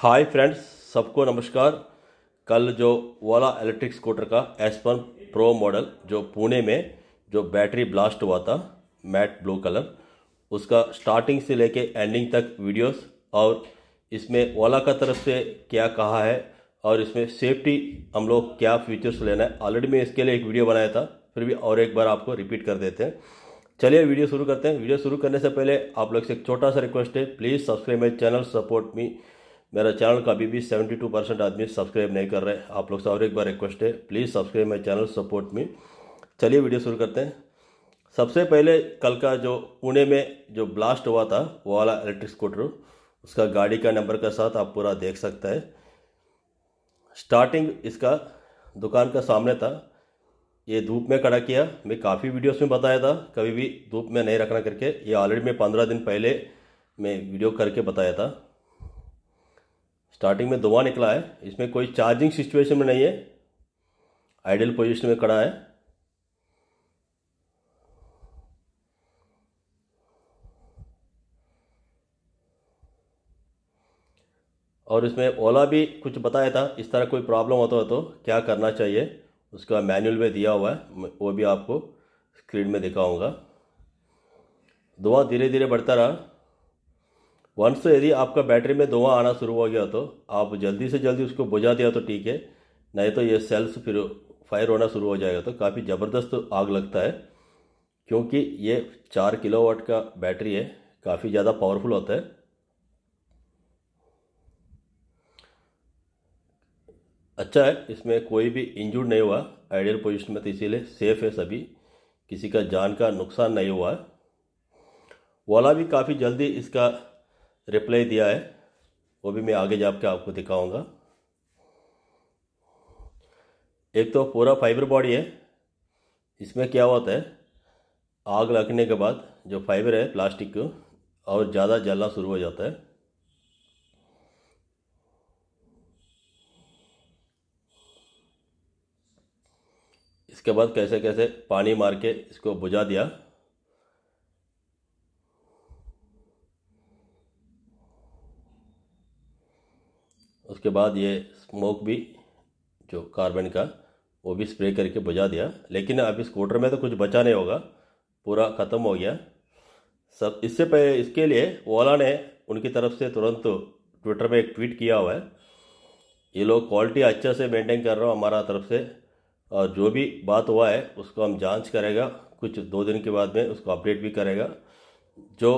hi friends सबको नमस्कार कल जो ओला इलेक्ट्रिक स्कूटर का एस वन प्रो मॉडल जो पुणे में जो बैटरी ब्लास्ट हुआ था मैट ब्लू कलर उसका स्टार्टिंग से लेके एंडिंग तक वीडियोस और इसमें ओला का तरफ से क्या कहा है और इसमें सेफ्टी हम लोग क्या फीचर्स लेना है ऑलरेडी मैं इसके लिए एक वीडियो बनाया था फिर भी और एक बार आपको रिपीट कर देते हैं चलिए वीडियो शुरू करते हैं वीडियो शुरू करने से पहले आप लोग से एक छोटा सा रिक्वेस्ट है please subscribe my channel support me मेरा चैनल का अभी भी सेवेंटी टू परसेंट आदमी सब्सक्राइब नहीं कर रहे आप लोग से और एक बार रिक्वेस्ट है please subscribe my channel support me चलिए वीडियो शुरू करते हैं सबसे पहले कल का जो पुणे में जो ब्लास्ट हुआ था वो वाला इलेक्ट्रिक स्कूटर उसका गाड़ी का नंबर के साथ आप पूरा देख सकते हैं स्टार्टिंग इसका दुकान का सामने था ये धूप में खड़ा किया मैं काफ़ी वीडियोस में बताया था कभी भी धूप में नहीं रखना करके ये ऑलरेडी मैं पंद्रह दिन पहले मैं वीडियो करके बताया था स्टार्टिंग में धुआं निकला है इसमें कोई चार्जिंग सिचुएशन में नहीं है आइडियल पोजीशन में खड़ा है और इसमें ओला भी कुछ बताया था इस तरह कोई प्रॉब्लम होता है तो क्या करना चाहिए उसका मैनुअल में दिया हुआ है वो भी आपको स्क्रीन में दिखाऊंगा धुआं धीरे धीरे बढ़ता रहा वंस यदि आपका बैटरी में धुआं आना शुरू हो गया तो आप जल्दी से जल्दी उसको बुझा दिया तो ठीक है नहीं तो ये सेल्स फिर फायर होना शुरू हो जाएगा तो काफ़ी ज़बरदस्त आग लगता है क्योंकि ये चार किलोवाट का बैटरी है काफ़ी ज़्यादा पावरफुल होता है अच्छा है इसमें कोई भी इंजर्ड नहीं हुआ आइडियल पोजिशन में तो इसीलिए सेफ़ है सभी किसी का जान का नुकसान नहीं हुआ है वाला भी काफ़ी जल्दी इसका रिप्लाई दिया है वो भी मैं आगे जा कर आपको दिखाऊंगा एक तो पूरा फाइबर बॉडी है इसमें क्या होता है आग लगने के बाद जो फाइबर है प्लास्टिक और ज़्यादा जलना शुरू हो जाता है इसके बाद कैसे कैसे पानी मार के इसको बुझा दिया उसके बाद ये स्मोक भी जो कार्बन का वो भी स्प्रे करके बुझा दिया लेकिन अब इस कोटर में तो कुछ बचा नहीं होगा पूरा ख़त्म हो गया सब इससे पहले इसके लिए ओला ने उनकी तरफ से तुरंत ट्विटर में एक ट्वीट किया हुआ है ये लोग क्वालिटी अच्छा से मेंटेन कर रहे हो हमारा तरफ से और जो भी बात हुआ है उसको हम जांच करेगा कुछ दो दिन के बाद में उसको अपडेट भी करेगा जो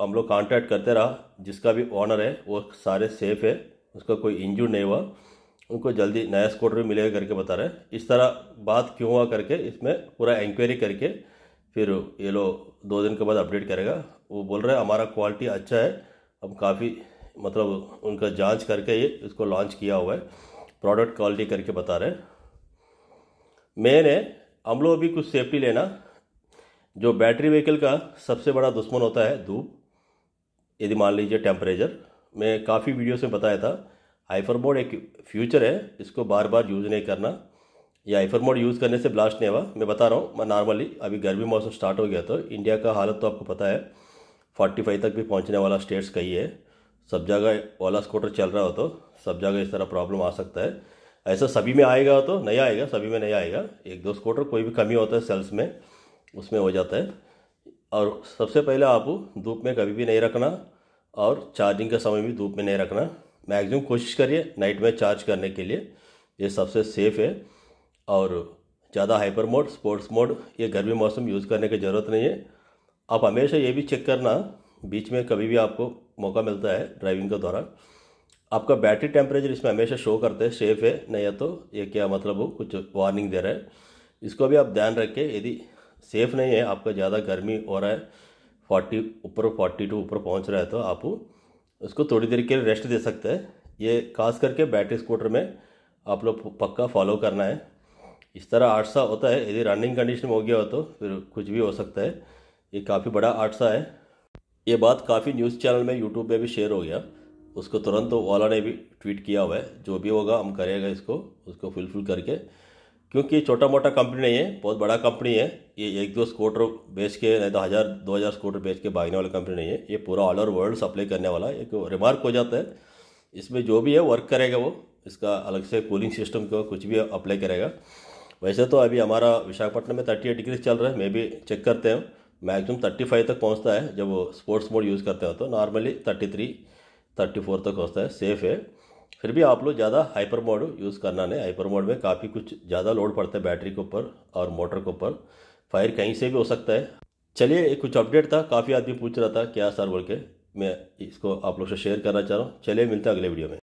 हम लोग कांटेक्ट करते रहा जिसका भी ऑनर है वो सारे सेफ़ है उसका कोई इंजूर नहीं हुआ उनको जल्दी नया स्कूटर भी मिलेगा करके बता रहे हैं इस तरह बात क्यों हुआ करके इसमें पूरा इंक्वायरी करके फिर ये लोग दो दिन के बाद अपडेट करेगा वो बोल रहे हैं हमारा क्वालिटी अच्छा है हम काफ़ी मतलब उनका जांच करके ये इसको लॉन्च किया हुआ है प्रोडक्ट क्वालिटी करके बता रहे हैं मेन है हम लोग भी कुछ सेफ्टी लेना जो बैटरी व्हीकल का सबसे बड़ा दुश्मन होता है धूप यदि मान लीजिए टेम्परेचर मैं काफ़ी वीडियोस में बताया था हाइफर मोड एक फ्यूचर है इसको बार बार यूज़ नहीं करना ये हाइफर मोड यूज़ करने से ब्लास्ट नहीं हुआ मैं बता रहा हूँ मैं नॉर्मली अभी गर्मी मौसम स्टार्ट हो गया तो इंडिया का हालत तो आपको पता है फोर्टी फाइव तक भी पहुँचने वाला स्टेट्स का है सब जगह ओला स्कूटर चल रहा हो तो सब जगह इस तरह प्रॉब्लम आ सकता है ऐसा सभी में आएगा तो नहीं आएगा सभी में नहीं आएगा एक दो स्कूटर कोई भी कमी होता है सेल्स में उसमें हो जाता है और सबसे पहले आप धूप में कभी भी नहीं रखना और चार्जिंग का समय भी धूप में नहीं रखना मैक्सिमम कोशिश करिए नाइट में चार्ज करने के लिए ये सबसे सेफ़ है और ज़्यादा हाइपर मोड स्पोर्ट्स मोड ये गर्मी मौसम यूज़ करने की ज़रूरत नहीं है आप हमेशा ये भी चेक करना बीच में कभी भी आपको मौका मिलता है ड्राइविंग के दौरान आपका बैटरी टेम्परेचर इसमें हमेशा शो करते हैं सेफ़ है नहीं है तो ये क्या मतलब हो कुछ वार्निंग दे रहा है इसको भी आप ध्यान रखें यदि सेफ़ नहीं है आपका ज़्यादा गर्मी हो रहा है फोर्टी ऊपर फोर्टी टू ऊपर पहुंच रहा है तो आप उसको थोड़ी देर के लिए रेस्ट दे सकते हैं ये खास करके बैटरी स्कूटर में आप लोग पक्का फॉलो करना है इस तरह हादसा होता है यदि रनिंग कंडीशन में हो गया हो तो फिर कुछ भी हो सकता है ये काफ़ी बड़ा हादसा है ये बात काफ़ी न्यूज़ चैनल में यूट्यूब पर भी शेयर हो गया उसको तुरंत तो ओला ने भी ट्वीट किया हुआ है जो भी होगा हम करेगा इसको उसको फुलफिल करके क्योंकि छोटा मोटा कंपनी नहीं है बहुत बड़ा कंपनी है ये एक दो स्कूटर बेच के नहीं तो हज़ार दो हज़ार स्कूटर बेच के भागने वाला कंपनी नहीं है ये पूरा ऑल ओवर वर्ल्ड सप्लाई करने वाला एक रिमार्क हो जाता है इसमें जो भी है वर्क करेगा वो इसका अलग से कूलिंग सिस्टम को कुछ भी अप्लाई करेगा वैसे तो अभी हमारा विशाखापट्टनम में थर्टी एट डिग्री चल रहा है मे भी चेक करते हैं मैक्सिमम थर्टी फाइव तक पहुंचता है जब वो स्पोर्ट्स मोड यूज़ करते हैं तो normally thirty three thirty four तक पहुंचता है सेफ़ है फिर भी आप लोग ज़्यादा हाइपर मोड यूज़ करना नहीं हाइपर मोड में काफ़ी कुछ ज़्यादा लोड पड़ता है बैटरी के ऊपर और मोटर के ऊपर फायर कहीं से भी हो सकता है चलिए एक कुछ अपडेट था काफ़ी आदमी पूछ रहा था क्या सर बोल के मैं इसको आप लोग से शेयर करना चाह रहा हूँ चलिए मिलता है अगले वीडियो में